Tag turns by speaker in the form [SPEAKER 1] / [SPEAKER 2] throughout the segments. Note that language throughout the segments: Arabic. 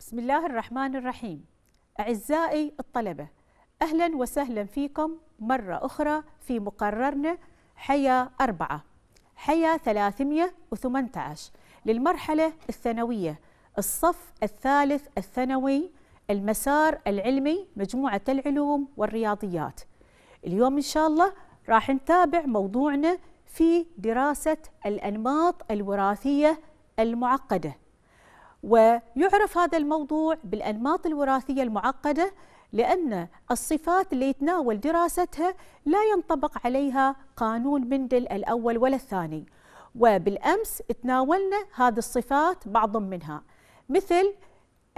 [SPEAKER 1] بسم الله الرحمن الرحيم أعزائي الطلبة أهلا وسهلا فيكم مرة أخرى في مقررنا حياة أربعة حياة 318 للمرحلة الثانوية الصف الثالث الثانوي المسار العلمي مجموعة العلوم والرياضيات اليوم إن شاء الله راح نتابع موضوعنا في دراسة الأنماط الوراثية المعقدة ويعرف هذا الموضوع بالأنماط الوراثية المعقدة لأن الصفات اللي يتناول دراستها لا ينطبق عليها قانون مندل الأول ولا الثاني وبالأمس تناولنا هذه الصفات بعض منها مثل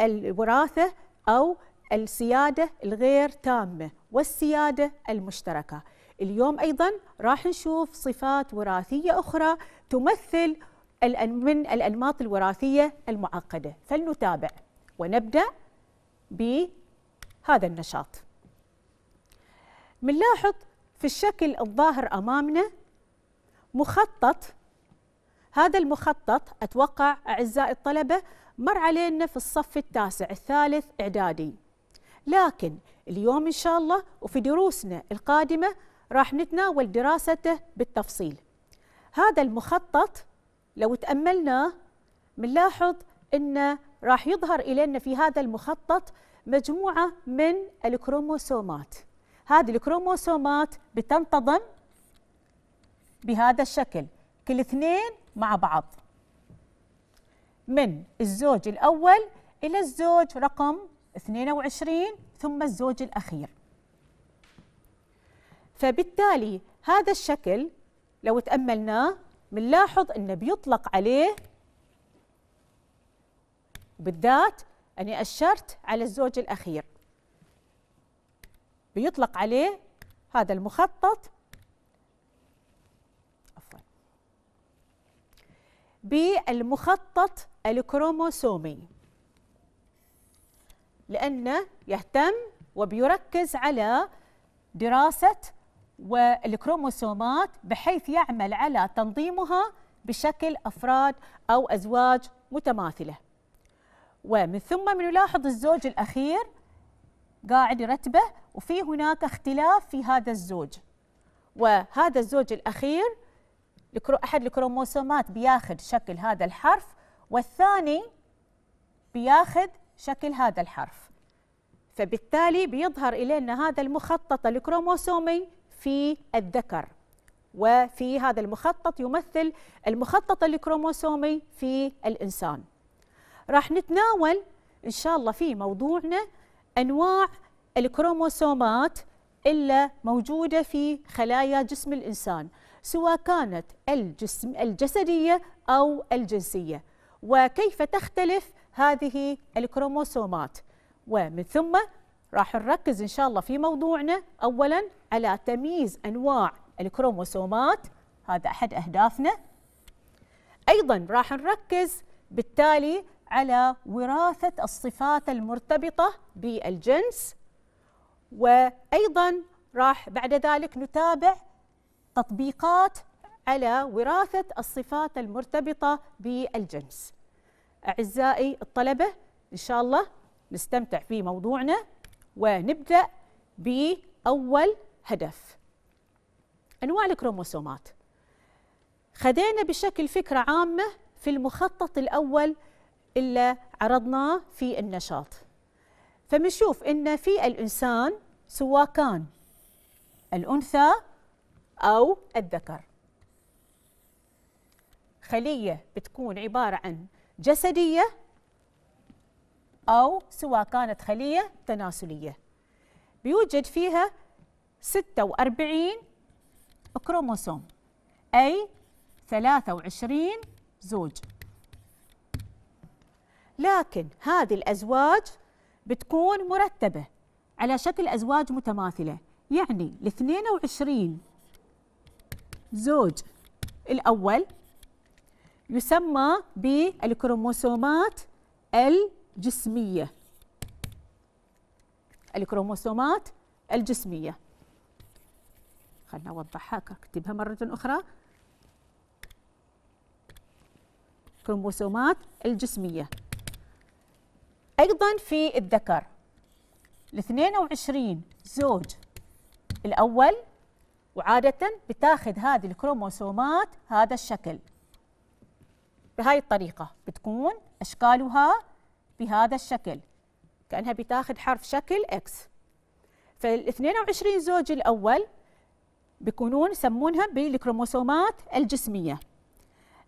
[SPEAKER 1] الوراثة أو السيادة الغير تامة والسيادة المشتركة اليوم أيضا راح نشوف صفات وراثية أخرى تمثل من الأنماط الوراثية المعقدة فلنتابع ونبدأ بهذا النشاط منلاحظ في الشكل الظاهر أمامنا مخطط هذا المخطط أتوقع أعزائي الطلبة مر علينا في الصف التاسع الثالث إعدادي لكن اليوم إن شاء الله وفي دروسنا القادمة راح نتناول دراسته بالتفصيل هذا المخطط لو تأملنا بنلاحظ أن راح يظهر إلينا في هذا المخطط مجموعة من الكروموسومات هذه الكروموسومات بتنتظم بهذا الشكل كل اثنين مع بعض من الزوج الأول إلى الزوج رقم 22 ثم الزوج الأخير فبالتالي هذا الشكل لو تأملناه بنلاحظ أنه بيطلق عليه بالذات أني أشرت على الزوج الأخير بيطلق عليه هذا المخطط عفوا بالمخطط الكروموسومي لأنه يهتم وبيركز على دراسة والكروموسومات بحيث يعمل على تنظيمها بشكل أفراد أو أزواج متماثلة ومن ثم نلاحظ الزوج الأخير قاعد يرتبه وفي هناك اختلاف في هذا الزوج وهذا الزوج الأخير أحد الكروموسومات بياخذ شكل هذا الحرف والثاني بياخذ شكل هذا الحرف فبالتالي بيظهر إلينا هذا المخطط الكروموسومي في الذكر وفي هذا المخطط يمثل المخطط الكروموسومي في الإنسان راح نتناول إن شاء الله في موضوعنا أنواع الكروموسومات إلا موجودة في خلايا جسم الإنسان سواء كانت الجسم الجسدية أو الجنسية وكيف تختلف هذه الكروموسومات ومن ثم راح نركز إن شاء الله في موضوعنا أولاً على تمييز أنواع الكروموسومات هذا أحد أهدافنا أيضا راح نركز بالتالي على وراثة الصفات المرتبطة بالجنس وأيضا راح بعد ذلك نتابع تطبيقات على وراثة الصفات المرتبطة بالجنس أعزائي الطلبة إن شاء الله نستمتع في موضوعنا ونبدأ بأول هدف أنواع الكروموسومات خذينا بشكل فكرة عامة في المخطط الأول اللي عرضناه في النشاط فمنشوف أن في الإنسان سواء كان الأنثى أو الذكر خلية بتكون عبارة عن جسدية أو سواء كانت خلية تناسلية بيوجد فيها 46 كروموسوم أي 23 زوج لكن هذه الأزواج بتكون مرتبة على شكل أزواج متماثلة يعني ال 22 زوج الأول يسمى بالكروموسومات الجسمية الكروموسومات الجسمية خلنا أوضحها أكتبها مرة أخرى كروموسومات الجسمية أيضا في الذكر الاثنين 22 زوج الأول وعادة بتاخذ هذه الكروموسومات هذا الشكل بهاي الطريقة بتكون أشكالها بهذا الشكل كأنها بتاخذ حرف شكل X فال 22 زوج الأول بيكونون يسمونها بالكروموسومات الجسمية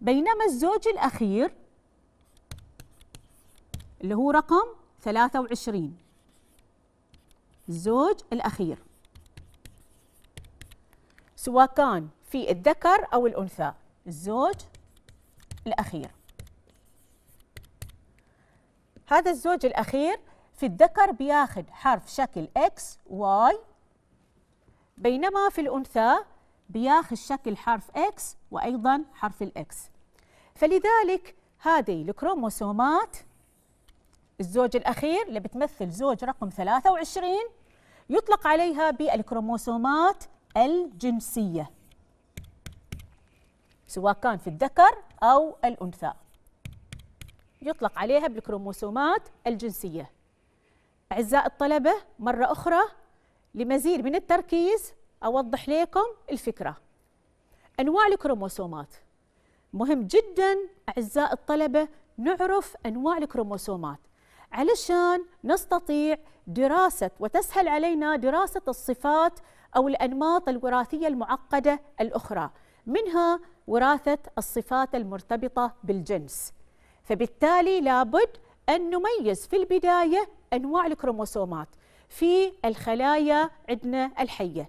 [SPEAKER 1] بينما الزوج الأخير اللي هو رقم 23 الزوج الأخير سواء كان في الذكر أو الأنثى الزوج الأخير هذا الزوج الأخير في الذكر بياخد حرف شكل X Y بينما في الأنثى بياخذ شكل حرف X وأيضا حرف الإكس فلذلك هذه الكروموسومات الزوج الأخير اللي بتمثل زوج رقم 23 يطلق عليها بالكروموسومات الجنسية سواء كان في الذكر أو الأنثى يطلق عليها بالكروموسومات الجنسية أعزائي الطلبة مرة أخرى لمزيد من التركيز أوضح لكم الفكرة أنواع الكروموسومات مهم جدا أعزائي الطلبة نعرف أنواع الكروموسومات علشان نستطيع دراسة وتسهل علينا دراسة الصفات أو الأنماط الوراثية المعقدة الأخرى منها وراثة الصفات المرتبطة بالجنس فبالتالي لابد أن نميز في البداية أنواع الكروموسومات في الخلايا عندنا الحية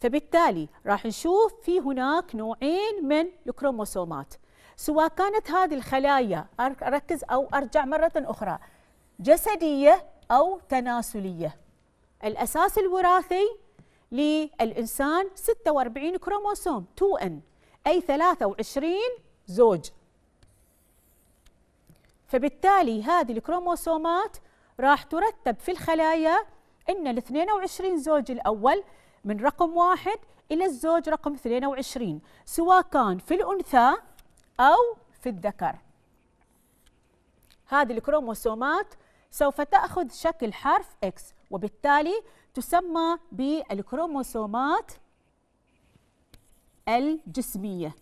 [SPEAKER 1] فبالتالي راح نشوف في هناك نوعين من الكروموسومات سواء كانت هذه الخلايا أركز أو أرجع مرة أخرى جسدية أو تناسلية الأساس الوراثي للإنسان 46 كروموسوم 2N أي 23 زوج فبالتالي هذه الكروموسومات راح ترتب في الخلايا ان ال 22 زوج الاول من رقم واحد الى الزوج رقم 22 سواء كان في الانثى او في الذكر. هذه الكروموسومات سوف تاخذ شكل حرف اكس وبالتالي تسمى بالكروموسومات الجسميه.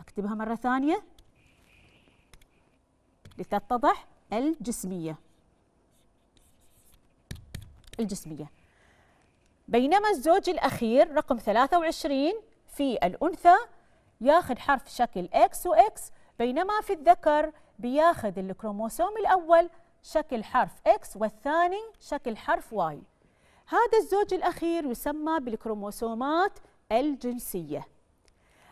[SPEAKER 1] اكتبها مره ثانيه لتتضح الجسميه. الجسمية بينما الزوج الأخير رقم 23 في الأنثى ياخذ حرف شكل X X بينما في الذكر بياخذ الكروموسوم الأول شكل حرف X والثاني شكل حرف Y هذا الزوج الأخير يسمى بالكروموسومات الجنسية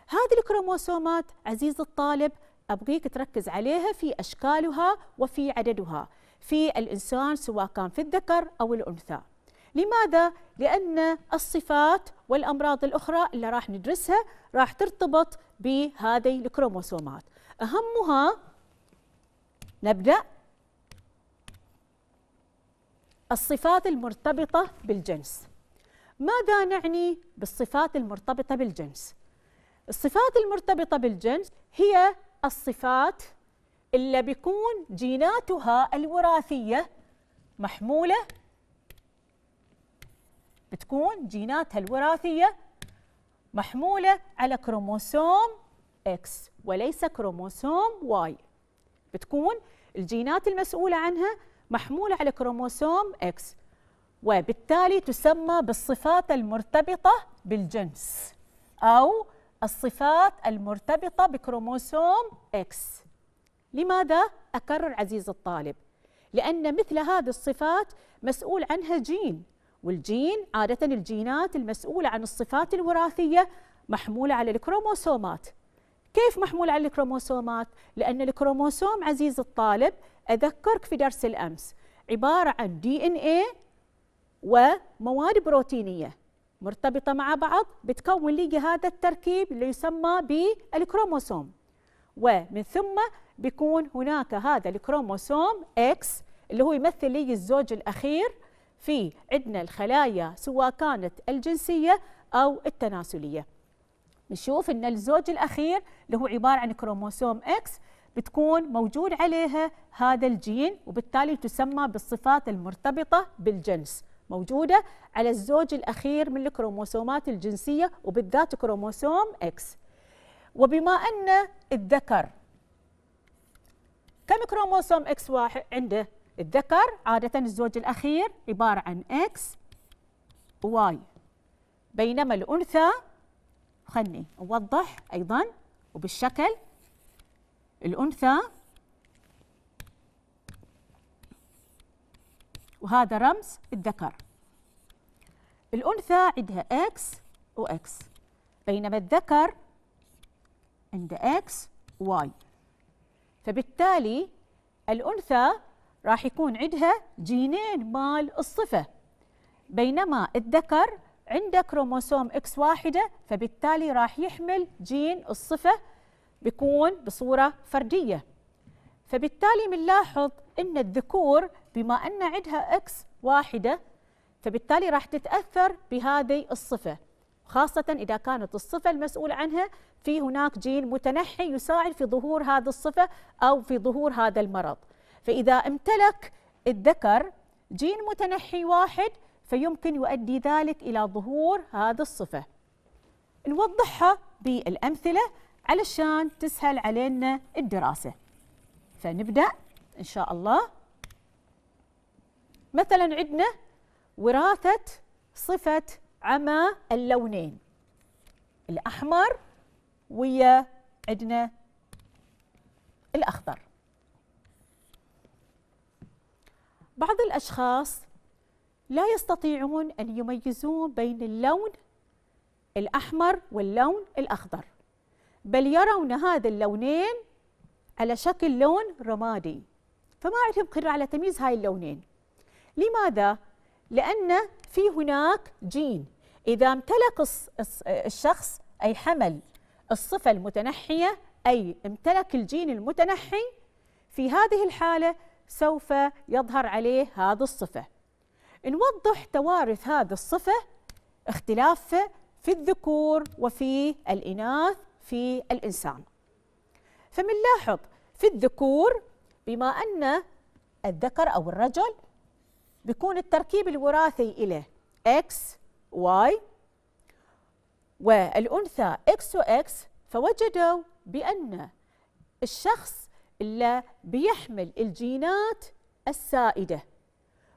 [SPEAKER 1] هذه الكروموسومات عزيز الطالب أبغيك تركز عليها في أشكالها وفي عددها في الإنسان سواء كان في الذكر أو الأنثى لماذا؟ لأن الصفات والأمراض الأخرى اللي راح ندرسها راح ترتبط بهذه الكروموسومات أهمها نبدأ الصفات المرتبطة بالجنس ماذا نعني بالصفات المرتبطة بالجنس؟ الصفات المرتبطة بالجنس هي الصفات إلا بيكون جيناتها الوراثية محمولة بتكون جيناتها الوراثية محمولة على كروموسوم X وليس كروموسوم Y بتكون الجينات المسؤولة عنها محمولة على كروموسوم X وبالتالي تسمى بالصفات المرتبطة بالجنس أو الصفات المرتبطة بكروموسوم X لماذا أكرر عزيز الطالب لأن مثل هذه الصفات مسؤول عنها جين والجين عادة الجينات المسؤولة عن الصفات الوراثية محمولة على الكروموسومات كيف محمول على الكروموسومات؟ لأن الكروموسوم عزيز الطالب أذكرك في درس الأمس عبارة عن دي إن إيه ومواد بروتينية مرتبطة مع بعض بتكون لي هذا التركيب اللي يسمى بالكروموسوم ومن ثم بيكون هناك هذا الكروموسوم اكس اللي هو يمثل لي الزوج الاخير في عندنا الخلايا سواء كانت الجنسيه او التناسليه نشوف ان الزوج الاخير اللي هو عباره عن كروموسوم اكس بتكون موجود عليها هذا الجين وبالتالي تسمى بالصفات المرتبطه بالجنس موجوده على الزوج الاخير من الكروموسومات الجنسيه وبالذات كروموسوم اكس وبما أن الذكر كم كروموسوم اكس واحد عنده الذكر عادة الزوج الأخير عبارة عن اكس واي بينما الأنثى خلني أوضح أيضا وبالشكل الأنثى وهذا رمز الذكر الأنثى عندها اكس واكس بينما الذكر and X Y فبالتالي الأنثى راح يكون عندها جينين مال الصفة بينما الذكر عنده كروموسوم X واحدة فبالتالي راح يحمل جين الصفة بيكون بصورة فردية فبالتالي بنلاحظ أن الذكور بما أن عندها X واحدة فبالتالي راح تتأثر بهذه الصفة خاصة إذا كانت الصفة المسؤول عنها في هناك جين متنحي يساعد في ظهور هذه الصفة أو في ظهور هذا المرض فإذا امتلك الذكر جين متنحي واحد فيمكن يؤدي ذلك إلى ظهور هذه الصفة نوضحها بالأمثلة علشان تسهل علينا الدراسة فنبدأ إن شاء الله مثلا عندنا وراثة صفة عمى اللونين الأحمر ويا عندنا الأخضر بعض الأشخاص لا يستطيعون أن يميزون بين اللون الأحمر واللون الأخضر بل يرون هذا اللونين على شكل لون رمادي فما عندهم قدرة على تمييز هاي اللونين لماذا؟ لأن في هناك جين إذا امتلك الشخص أي حمل الصفة المتنحية أي امتلك الجين المتنحي في هذه الحالة سوف يظهر عليه هذه الصفة نوضح توارث هذه الصفة اختلاف في الذكور وفي الإناث في الإنسان فمنلاحظ في الذكور بما أن الذكر أو الرجل بيكون التركيب الوراثي إليه X Y والأنثى X و X فوجدوا بأن الشخص اللي بيحمل الجينات السائدة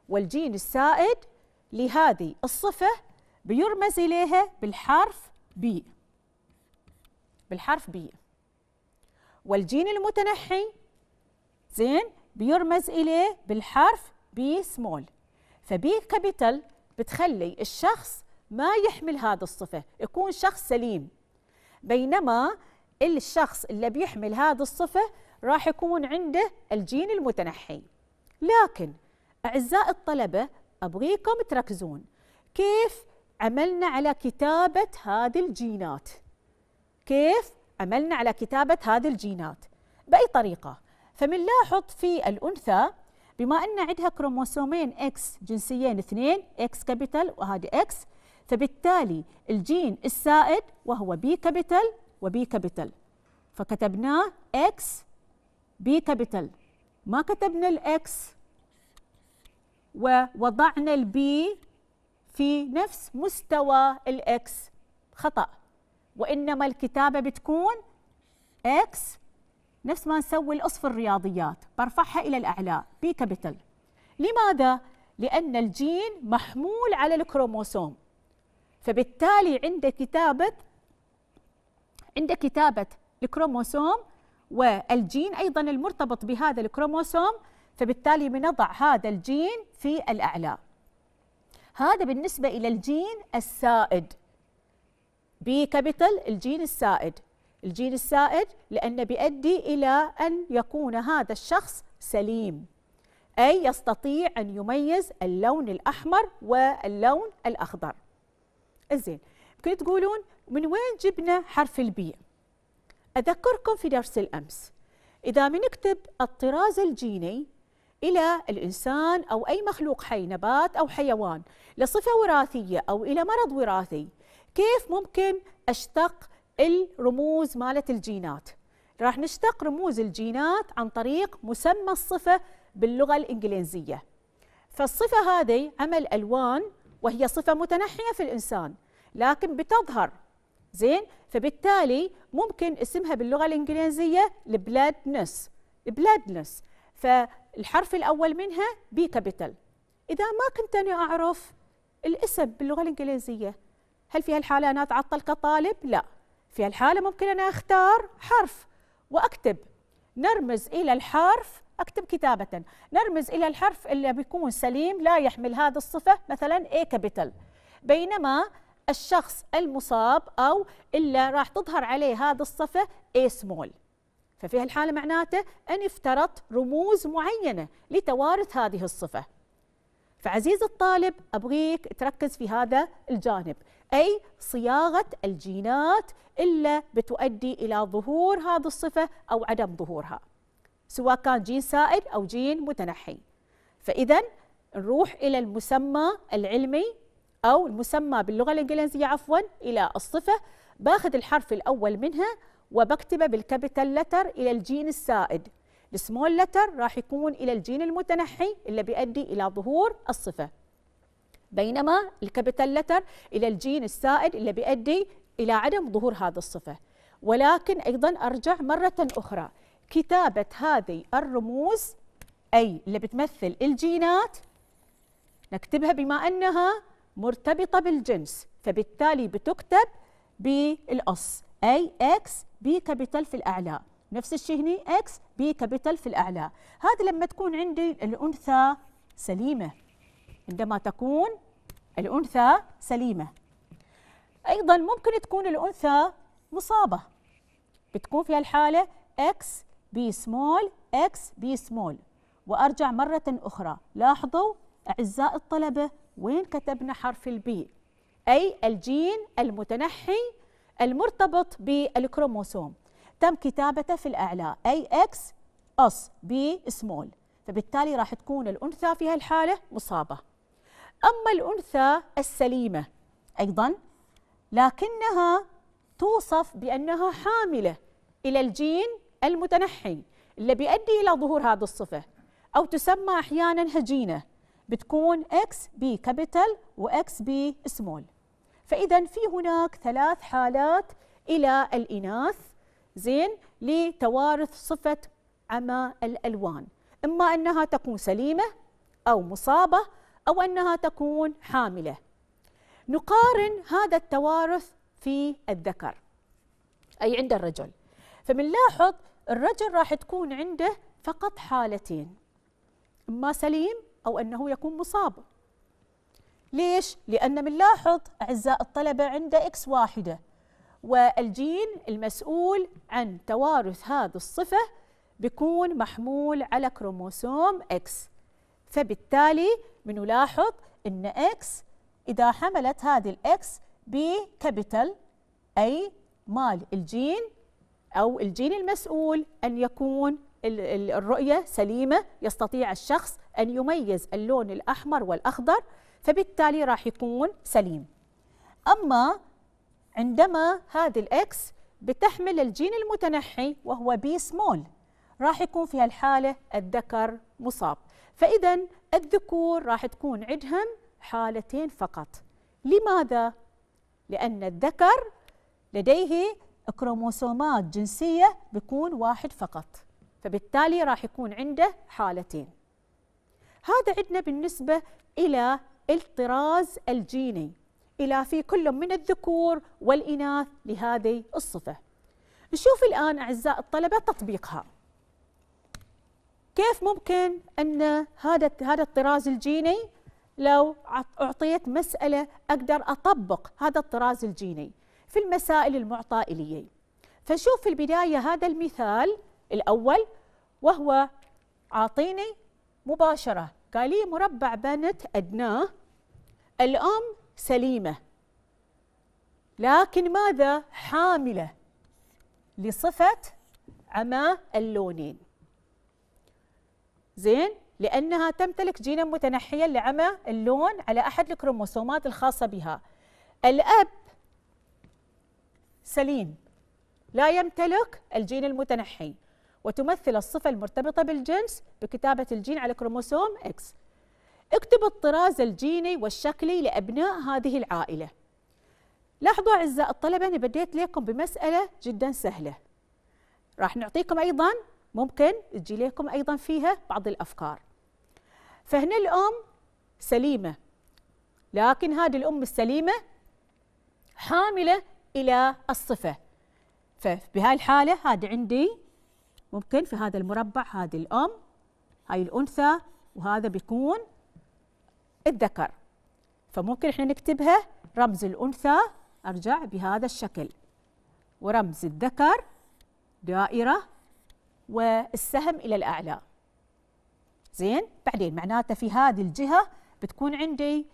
[SPEAKER 1] والجين السائد لهذه الصفة بيرمز إليها بالحرف بي بالحرف بي والجين المتنحي زين بيرمز إليه بالحرف بي سمول فبي كابيتال بتخلي الشخص ما يحمل هذه الصفة يكون شخص سليم بينما الشخص اللي بيحمل هذه الصفة راح يكون عنده الجين المتنحي لكن أعزائي الطلبة أبغيكم تركزون كيف عملنا على كتابة هذه الجينات كيف عملنا على كتابة هذه الجينات بأي طريقة فمنلاحظ في الأنثى بما أن عندها كروموسومين إكس جنسيين اثنين إكس كابيتال وهذه إكس فبالتالي الجين السائد وهو بي كابيتال وبي كابيتال فكتبناه إكس بي كابيتال ما كتبنا الإكس ووضعنا البي في نفس مستوى الإكس خطأ وإنما الكتابة بتكون إكس نفس ما نسوي الأصف الرياضيات برفعها إلى الأعلى بي كابيتال لماذا؟ لأن الجين محمول على الكروموسوم فبالتالي عند كتابة عند كتابة الكروموسوم والجين أيضا المرتبط بهذا الكروموسوم فبالتالي بنضع هذا الجين في الأعلى هذا بالنسبة إلى الجين السائد بي كابيتال الجين السائد الجين السائد لأن بيؤدي إلى أن يكون هذا الشخص سليم أي يستطيع أن يميز اللون الأحمر واللون الأخضر إنزين يمكن تقولون من وين جبنا حرف البي أذكركم في درس الأمس إذا بنكتب الطراز الجيني إلى الإنسان أو أي مخلوق حي نبات أو حيوان لصفة وراثية أو إلى مرض وراثي كيف ممكن أشتق الرموز مالت الجينات راح نشتق رموز الجينات عن طريق مسمى الصفة باللغة الإنجليزية فالصفة هذه عمل ألوان وهي صفة متنحية في الإنسان لكن بتظهر زين فبالتالي ممكن اسمها باللغة الإنجليزية البلادنس البلادنس فالحرف الأول منها بي كابيتال إذا ما كنت أنا أعرف الاسم باللغة الإنجليزية هل في هالحالة أنا أتعطل كطالب؟ لا في الحالة ممكن أنا أختار حرف وأكتب نرمز إلى الحرف أكتب كتابة نرمز إلى الحرف اللي بيكون سليم لا يحمل هذه الصفة مثلا A capital بينما الشخص المصاب أو اللي راح تظهر عليه هذه الصفة A small ففي هالحالة معناته أن افترضت رموز معينة لتوارث هذه الصفة فعزيز الطالب أبغيك تركز في هذا الجانب أي صياغة الجينات إلا بتؤدي إلى ظهور هذه الصفة أو عدم ظهورها سواء كان جين سائد أو جين متنحي فإذا نروح إلى المسمى العلمي أو المسمى باللغة الإنجليزية عفوا إلى الصفة باخذ الحرف الأول منها وبكتبه بالكابيتال لتر إلى الجين السائد السمول لتر راح يكون إلى الجين المتنحي اللي بيؤدي إلى ظهور الصفة بينما الكابيتال لتر الى الجين السائد اللي بيؤدي الى عدم ظهور هذه الصفه ولكن ايضا ارجع مره اخرى كتابه هذه الرموز اي اللي بتمثل الجينات نكتبها بما انها مرتبطه بالجنس فبالتالي بتكتب بالاص اي اكس بي كابيتال في الاعلى نفس الشيء هنا اكس بي كابيتال في الاعلى هذا لما تكون عندي الانثى سليمه عندما تكون الأنثى سليمة أيضا ممكن تكون الأنثى مصابة بتكون في الحالة X B small X B small وأرجع مرة أخرى لاحظوا أعزائي الطلبة وين كتبنا حرف البي أي الجين المتنحي المرتبط بالكروموسوم تم كتابته في الأعلى أي X أص بي سمول فبالتالي راح تكون الأنثى في هالحالة مصابة أما الأنثى السليمة أيضا لكنها توصف بأنها حاملة إلى الجين المتنحي اللي بيؤدي إلى ظهور هذه الصفة أو تسمى أحيانا هجينة بتكون اكس بي كابيتال واكس بي سمول فإذا في هناك ثلاث حالات إلى الإناث زين لتوارث صفة عمى الألوان إما أنها تكون سليمة أو مصابة أو أنها تكون حاملة نقارن هذا التوارث في الذكر أي عند الرجل فمنلاحظ الرجل راح تكون عنده فقط حالتين إما سليم أو أنه يكون مصاب ليش؟ لأن منلاحظ أعزاء الطلبة عنده إكس واحدة والجين المسؤول عن توارث هذه الصفة بيكون محمول على كروموسوم إكس فبالتالي بنلاحظ ان اكس اذا حملت هذه الاكس بكابيتال اي مال الجين او الجين المسؤول ان يكون الرؤيه سليمه يستطيع الشخص ان يميز اللون الاحمر والاخضر فبالتالي راح يكون سليم اما عندما هذه الاكس بتحمل الجين المتنحي وهو بي سمول راح يكون في هالحاله الذكر مصاب فإذا الذكور راح تكون عندهم حالتين فقط لماذا؟ لأن الذكر لديه كروموسومات جنسية بيكون واحد فقط فبالتالي راح يكون عنده حالتين هذا عندنا بالنسبة إلى الطراز الجيني إلى في كل من الذكور والإناث لهذه الصفة نشوف الآن أعزائي الطلبة تطبيقها كيف ممكن ان هذا هذا الطراز الجيني لو اعطيت مساله اقدر اطبق هذا الطراز الجيني في المسائل المعطى الي فشوف في البدايه هذا المثال الاول وهو اعطيني مباشره قال لي مربع بنت ادناه الام سليمه لكن ماذا حامله لصفه عماه اللونين زين لأنها تمتلك جينا متنحيا لعمى اللون على أحد الكروموسومات الخاصة بها الأب سليم لا يمتلك الجين المتنحي وتمثل الصفة المرتبطة بالجنس بكتابة الجين على كروموسوم اكس اكتب الطراز الجيني والشكلي لأبناء هذه العائلة لاحظوا أعزائي الطلبة أنا بديت لكم بمسألة جدا سهلة راح نعطيكم أيضا ممكن تجي لكم أيضا فيها بعض الأفكار فهنا الأم سليمة لكن هذه الأم السليمة حاملة إلى الصفة فبهاي الحالة هذه عندي ممكن في هذا المربع هذه الأم هاي الأنثى وهذا بيكون الذكر فممكن احنا نكتبها رمز الأنثى أرجع بهذا الشكل ورمز الذكر دائرة والسهم إلى الأعلى زين بعدين معناته في هذه الجهة بتكون عندي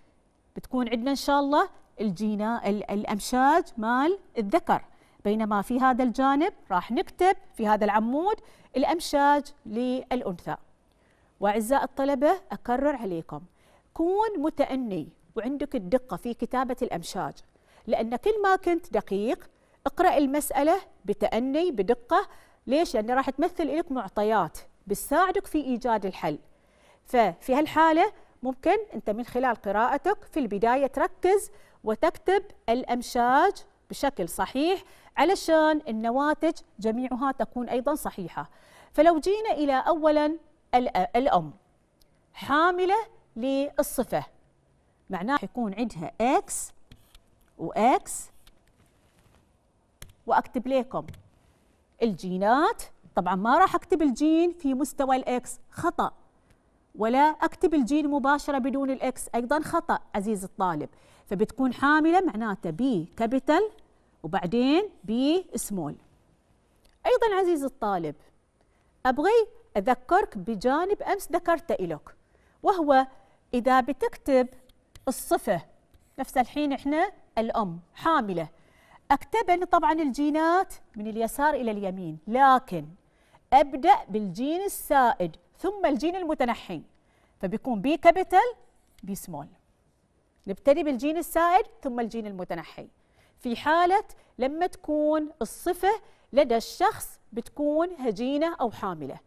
[SPEAKER 1] بتكون عندنا إن شاء الله الجينا الأمشاج مال الذكر بينما في هذا الجانب راح نكتب في هذا العمود الأمشاج للأنثى وأعزائي الطلبة أكرر عليكم كون متأني وعندك الدقة في كتابة الأمشاج لأن كل ما كنت دقيق اقرأ المسألة بتأني بدقة ليش؟ لأن راح تمثل لك معطيات بتساعدك في إيجاد الحل ففي هالحالة ممكن أنت من خلال قراءتك في البداية تركز وتكتب الأمشاج بشكل صحيح علشان النواتج جميعها تكون أيضا صحيحة فلو جينا إلى أولا الأم حاملة للصفة معناه يكون عندها X وإكس وأكتب لكم الجينات طبعا ما راح اكتب الجين في مستوى الاكس خطا ولا اكتب الجين مباشره بدون الاكس ايضا خطا عزيز الطالب فبتكون حامله معناته بي كابيتال وبعدين بي سمول ايضا عزيز الطالب ابغي اذكرك بجانب امس ذكرته لك وهو اذا بتكتب الصفه نفس الحين احنا الام حامله أكتمل طبعا الجينات من اليسار إلى اليمين لكن أبدأ بالجين السائد ثم الجين المتنحي فبيكون بي كابيتال بي سمول نبتدي بالجين السائد ثم الجين المتنحي في حالة لما تكون الصفة لدى الشخص بتكون هجينة أو حاملة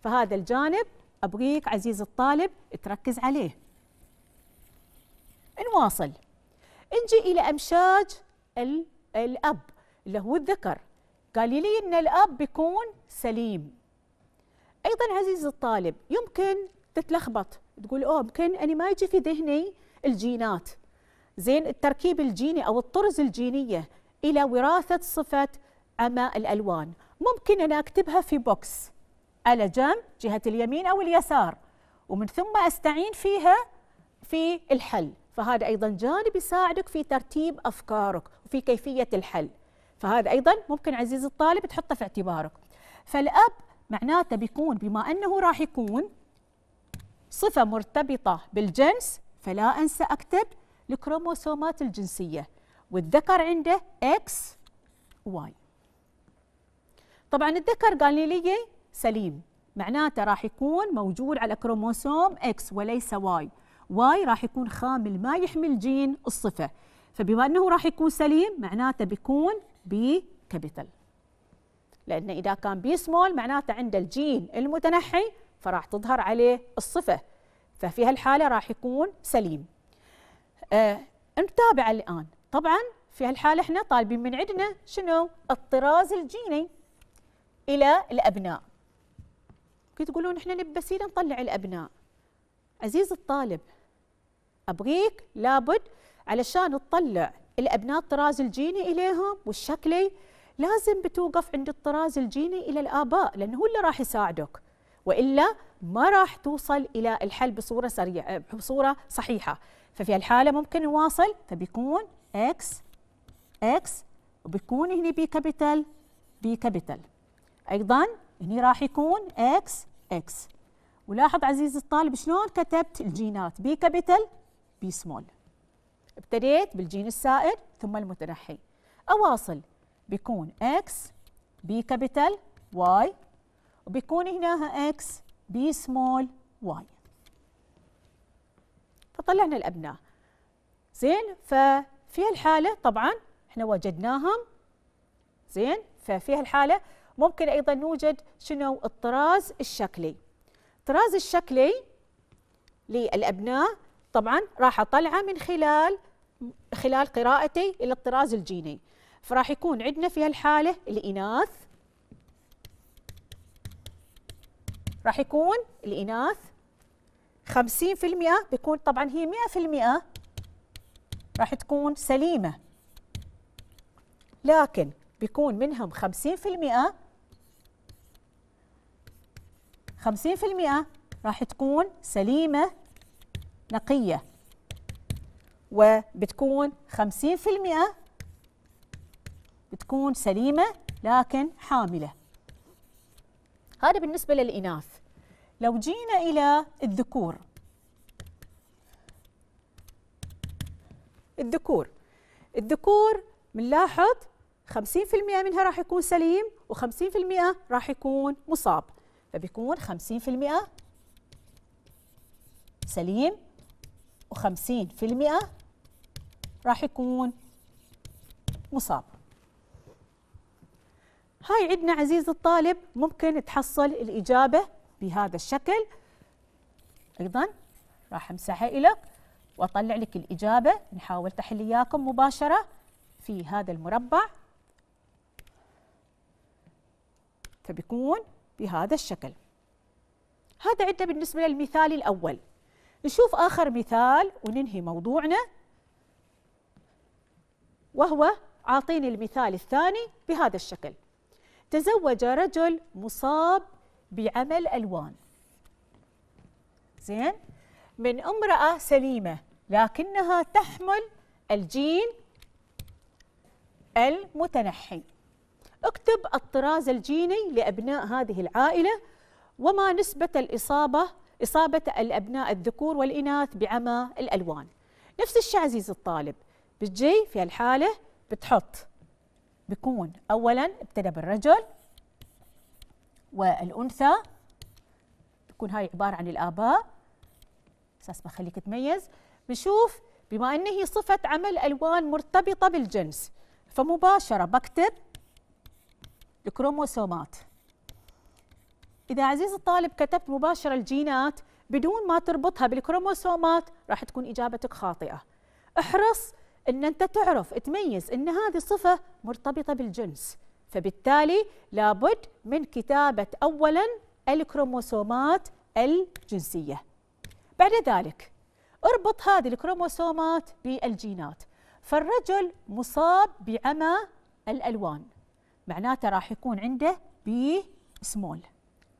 [SPEAKER 1] فهذا الجانب أبغيك عزيز الطالب تركز عليه نواصل نجي إلى أمشاج الأب اللي هو الذكر قال لي أن الأب بيكون سليم أيضا عزيز الطالب يمكن تتلخبط تقول أوه يمكن أنا ما يجي في ذهني الجينات زين التركيب الجيني أو الطرز الجينية إلى وراثة صفة عمى الألوان ممكن أنا أكتبها في بوكس على جنب جهة اليمين أو اليسار ومن ثم أستعين فيها في الحل فهذا أيضا جانب يساعدك في ترتيب أفكارك وفي كيفية الحل فهذا أيضا ممكن عزيزي الطالب تحطه في اعتبارك فالأب معناته بيكون بما أنه راح يكون صفة مرتبطة بالجنس فلا أنسى أكتب الكروموسومات الجنسية والذكر عنده X Y طبعا الذكر قال لي سليم معناته راح يكون موجود على كروموسوم X وليس Y واي راح يكون خامل ما يحمل جين الصفة فبما أنه راح يكون سليم معناته بيكون بي كابيتال لأنه إذا كان بي سمول معناته عنده الجين المتنحي فراح تظهر عليه الصفة ففي هالحالة راح يكون سليم آه نتابع الآن طبعا في هالحالة احنا طالبين من عندنا شنو الطراز الجيني إلى الأبناء كي تقولون احنا نبسينا نطلع الأبناء عزيز الطالب أبغيك لابد علشان تطلع الأبناء الطراز الجيني إليهم والشكلي لازم بتوقف عند الطراز الجيني إلى الآباء لأنه هو اللي راح يساعدك وإلا ما راح توصل إلى الحل بصورة, سريعة بصورة صحيحة ففي الحالة ممكن نواصل فبيكون اكس اكس وبيكون هنا بي كابيتال بي كابيتال أيضا هنا راح يكون اكس اكس ولاحظ عزيزي الطالب شلون كتبت الجينات بي كابيتال بي سمول ابتديت بالجين السائد ثم المتنحي أواصل بيكون اكس بي كابيتال واي وبيكون هنا اكس بي سمول واي فطلعنا الأبناء زين ففي هالحاله طبعا احنا وجدناهم زين ففي هالحاله ممكن أيضا نوجد شنو الطراز الشكلي الطراز الشكلي للأبناء طبعا راح اطلعه من خلال خلال قراءتي الى الطراز الجيني فراح يكون عندنا في هالحاله الاناث راح يكون الاناث 50% بيكون طبعا هي 100% راح تكون سليمه لكن بيكون منهم 50% 50% راح تكون سليمة نقية وبتكون 50% بتكون سليمة لكن حاملة هذا بالنسبة للإناث لو جينا إلى الذكور الذكور الذكور بنلاحظ 50% منها راح يكون سليم و50% راح يكون مصاب فبيكون 50% سليم 50% راح يكون مصاب هاي عندنا عزيز الطالب ممكن تحصل الإجابة بهذا الشكل أيضا راح أمسحها لك وأطلع لك الإجابة نحاول تحلياكم إياكم مباشرة في هذا المربع فبيكون بهذا الشكل هذا عندنا بالنسبة للمثال الأول نشوف آخر مثال وننهي موضوعنا وهو عاطيني المثال الثاني بهذا الشكل تزوج رجل مصاب بعمل ألوان زين من امرأة سليمة لكنها تحمل الجين المتنحي اكتب الطراز الجيني لأبناء هذه العائلة وما نسبة الإصابة إصابة الأبناء الذكور والإناث بعمى الألوان نفس الشيء عزيز الطالب بتجي في الحالة بتحط بكون أولا ابتدى بالرجل والأنثى بتكون هاي عبارة عن الآباء أساس بخليك تميز بنشوف بما أنه هي صفة عمل ألوان مرتبطة بالجنس فمباشرة بكتب الكروموسومات إذا عزيز الطالب كتبت مباشرة الجينات بدون ما تربطها بالكروموسومات راح تكون إجابتك خاطئة احرص أن أنت تعرف تميز أن هذه الصفة مرتبطة بالجنس فبالتالي لابد من كتابة أولا الكروموسومات الجنسية بعد ذلك اربط هذه الكروموسومات بالجينات فالرجل مصاب بعمى الألوان معناته راح يكون عنده بي سمول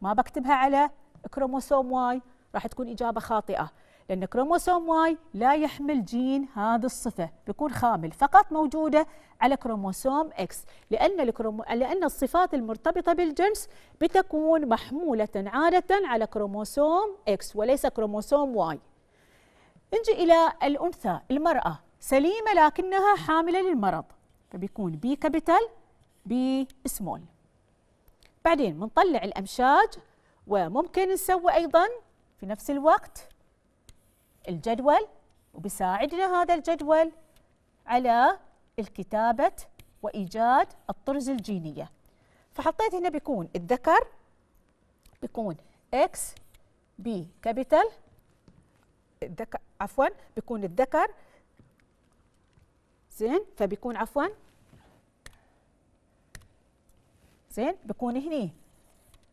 [SPEAKER 1] ما بكتبها على كروموسوم واي راح تكون إجابة خاطئة لأن كروموسوم واي لا يحمل جين هذه الصفة بيكون خامل فقط موجودة على كروموسوم إكس لأن, الكرومو... لأن الصفات المرتبطة بالجنس بتكون محمولة عادة على كروموسوم إكس وليس كروموسوم واي نجي إلى الأنثى المرأة سليمة لكنها حاملة للمرض فبيكون بي كابيتال بي سمول بعدين بنطلع الأمشاج وممكن نسوي أيضا في نفس الوقت الجدول وبيساعدنا هذا الجدول على الكتابة وإيجاد الطرز الجينية فحطيت هنا بيكون الذكر بيكون X B كابيتال الذكر عفوا بيكون الذكر زين فبيكون عفوا زين بكون هني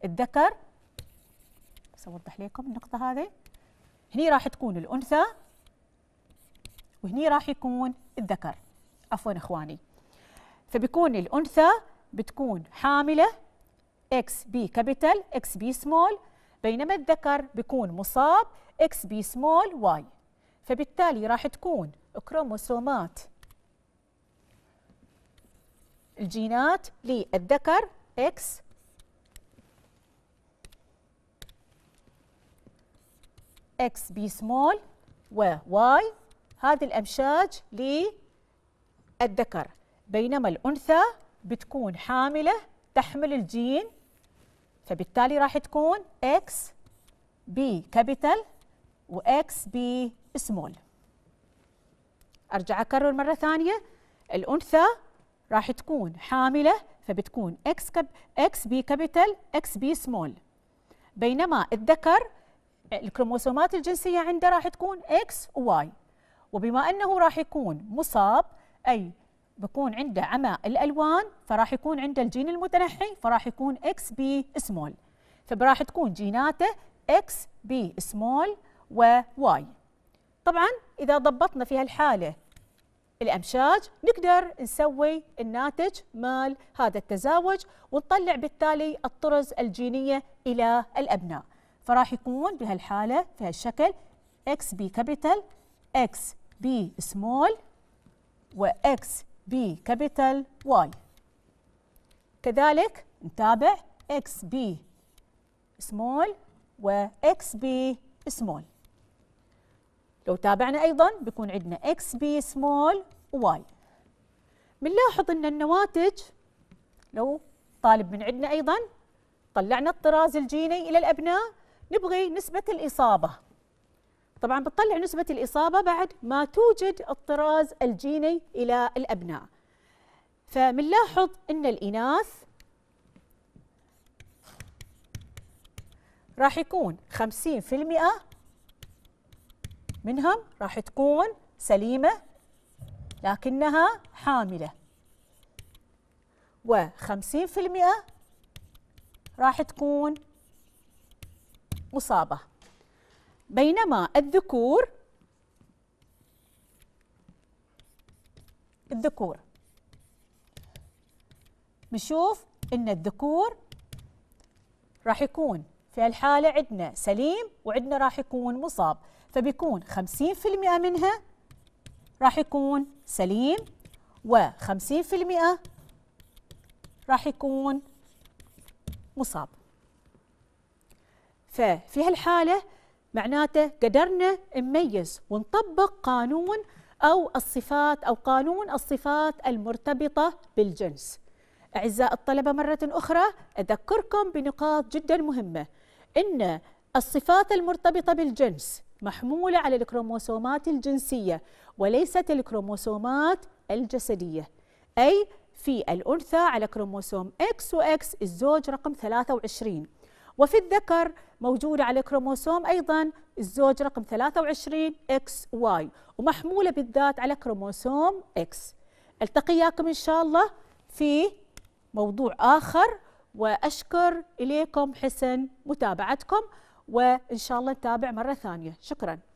[SPEAKER 1] الذكر بس اوضح لكم النقطه هذه هني راح تكون الانثى وهني راح يكون الذكر عفوا اخواني فبكون الانثى بتكون حامله اكس بي كابيتال اكس بي سمول بينما الذكر بيكون مصاب اكس بي سمول واي فبالتالي راح تكون كروموسومات الجينات للذكر اكس اكس بي سمول وواي هذه الامشاج للذكر بينما الانثى بتكون حامله تحمل الجين فبالتالي راح تكون اكس بي كابيتال واكس بي سمول ارجع اكرر مره ثانيه الانثى راح تكون حامله فبتكون اكس كاب اكس بي كابيتال اكس بي سمول بينما الذكر الكروموسومات الجنسيه عنده راح تكون اكس وواي وبما انه راح يكون مصاب اي بكون عنده عمى الالوان فراح يكون عنده الجين المتنحي فراح يكون اكس بي سمول فراح تكون جيناته اكس بي سمول وواي طبعا اذا ضبطنا في هالحاله الامشاج نقدر نسوي الناتج مال هذا التزاوج ونطلع بالتالي الطرز الجينيه الى الابناء فراح يكون بهالحاله بهالشكل اكس بي كابيتال اكس بي سمول واكس بي كابيتال واي كذلك نتابع اكس بي سمول واكس بي سمول لو تابعنا أيضا بيكون عندنا إكس بي سمول واي بنلاحظ أن النواتج لو طالب من عندنا أيضا طلعنا الطراز الجيني إلى الأبناء نبغي نسبة الإصابة طبعا بتطلع نسبة الإصابة بعد ما توجد الطراز الجيني إلى الأبناء فمنلاحظ أن الإناث راح يكون 50% منهم راح تكون سليمة لكنها حاملة و 50% راح تكون مصابة بينما الذكور الذكور بنشوف ان الذكور راح يكون في الحالة عندنا سليم وعندنا راح يكون مصاب فبيكون 50% منها راح يكون سليم و50% راح يكون مصاب ففي هالحالة معناته قدرنا نميز ونطبق قانون أو الصفات أو قانون الصفات المرتبطة بالجنس أعزائي الطلبة مرة أخرى أذكركم بنقاط جدا مهمة إن الصفات المرتبطة بالجنس محمولة على الكروموسومات الجنسية وليست الكروموسومات الجسدية أي في الأنثى على كروموسوم X وإكس الزوج رقم 23 وفي الذكر موجودة على كروموسوم أيضا الزوج رقم 23 واي ومحمولة بالذات على كروموسوم X التقياكم إن شاء الله في موضوع آخر وأشكر إليكم حسن متابعتكم وإن شاء الله نتابع مرة ثانية شكراً